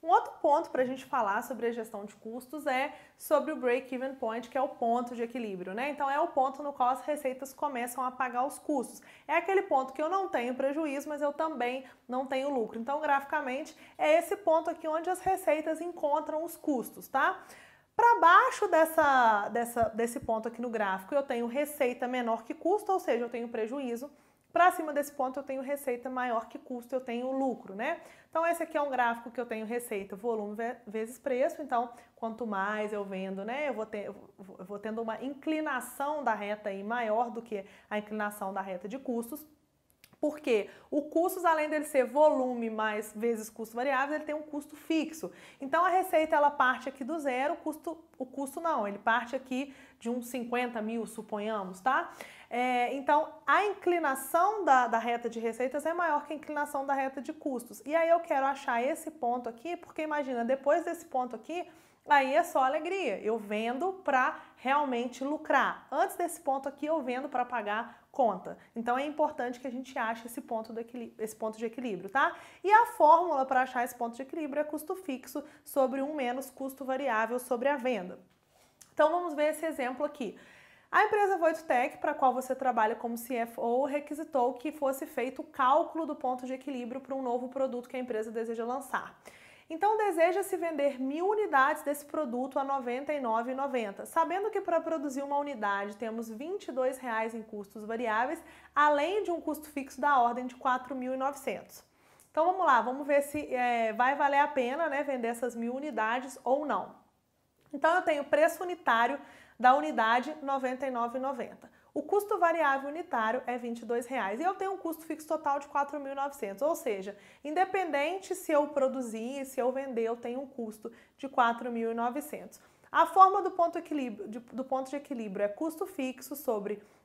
Um outro ponto para a gente falar sobre a gestão de custos é sobre o break-even point, que é o ponto de equilíbrio, né? Então é o ponto no qual as receitas começam a pagar os custos. É aquele ponto que eu não tenho prejuízo, mas eu também não tenho lucro. Então, graficamente, é esse ponto aqui onde as receitas encontram os custos, tá? Para baixo dessa, dessa, desse ponto aqui no gráfico, eu tenho receita menor que custo, ou seja, eu tenho prejuízo para cima desse ponto eu tenho receita maior que custo, eu tenho lucro, né? Então esse aqui é um gráfico que eu tenho receita, volume vezes preço. Então quanto mais eu vendo, né, eu vou, ter, eu vou tendo uma inclinação da reta aí maior do que a inclinação da reta de custos. Porque o custo, além dele ser volume mais vezes custo variável, ele tem um custo fixo. Então a receita ela parte aqui do zero, o custo, o custo não, ele parte aqui de uns 50 mil, suponhamos, tá? É, então, a inclinação da, da reta de receitas é maior que a inclinação da reta de custos. E aí eu quero achar esse ponto aqui, porque imagina, depois desse ponto aqui, aí é só alegria. Eu vendo para realmente lucrar. Antes desse ponto aqui, eu vendo para pagar conta. Então é importante que a gente ache esse ponto, do esse ponto de equilíbrio, tá? E a fórmula para achar esse ponto de equilíbrio é custo fixo sobre um menos custo variável sobre a venda. Então vamos ver esse exemplo aqui. A empresa Voitotec, para a qual você trabalha como CFO, requisitou que fosse feito o cálculo do ponto de equilíbrio para um novo produto que a empresa deseja lançar. Então, deseja-se vender mil unidades desse produto a R$ 99,90. Sabendo que para produzir uma unidade temos R$ 22,00 em custos variáveis, além de um custo fixo da ordem de R$ 4.900. Então, vamos lá, vamos ver se é, vai valer a pena né, vender essas mil unidades ou não. Então eu tenho o preço unitário da unidade R$ 99,90. O custo variável unitário é R$ 22,00 e eu tenho um custo fixo total de R$ 4.900, ou seja, independente se eu produzir e se eu vender, eu tenho um custo de R$ 4.900. A forma do ponto, equilíbrio, do ponto de equilíbrio é custo fixo sobre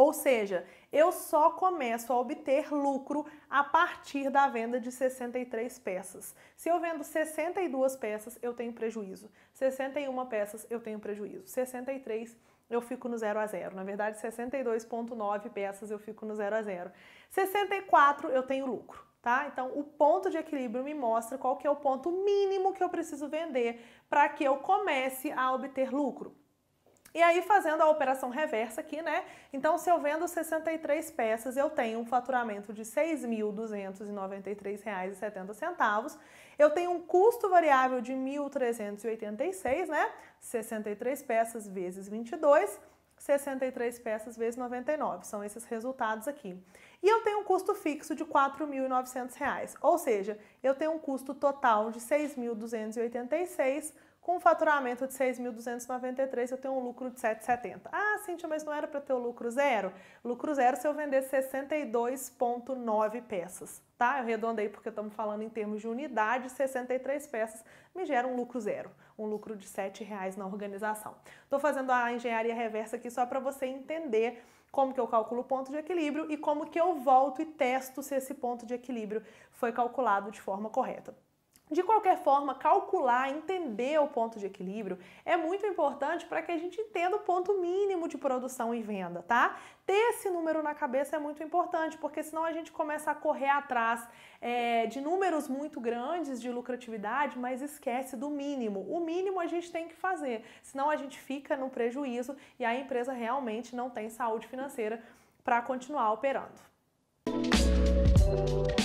Ou seja, eu só começo a obter lucro a partir da venda de 63 peças. Se eu vendo 62 peças, eu tenho prejuízo. 61 peças, eu tenho prejuízo. 63, eu fico no 0 a 0. Na verdade, 62.9 peças, eu fico no 0 a 0. 64, eu tenho lucro. Tá? Então, o ponto de equilíbrio me mostra qual que é o ponto mínimo que eu preciso vender para que eu comece a obter lucro. E aí, fazendo a operação reversa aqui, né? Então, se eu vendo 63 peças, eu tenho um faturamento de R$ 6.293,70. Eu tenho um custo variável de R$ 1.386, né? 63 peças vezes 22. 63 peças vezes 99, são esses resultados aqui. E eu tenho um custo fixo de R$ 4.900, ou seja, eu tenho um custo total de R$ 6.286 com um faturamento de 6.293, eu tenho um lucro de 7,70. Ah, Cintia, mas não era para ter o lucro zero? Lucro zero se eu vender 62,9 peças, tá? Eu arredondei porque estamos falando em termos de unidade, 63 peças me gera um lucro zero, um lucro de R$ reais na organização. Estou fazendo a engenharia reversa aqui só para você entender como que eu calculo o ponto de equilíbrio e como que eu volto e testo se esse ponto de equilíbrio foi calculado de forma correta. De qualquer forma, calcular, entender o ponto de equilíbrio é muito importante para que a gente entenda o ponto mínimo de produção e venda, tá? Ter esse número na cabeça é muito importante, porque senão a gente começa a correr atrás é, de números muito grandes de lucratividade, mas esquece do mínimo. O mínimo a gente tem que fazer, senão a gente fica no prejuízo e a empresa realmente não tem saúde financeira para continuar operando. Música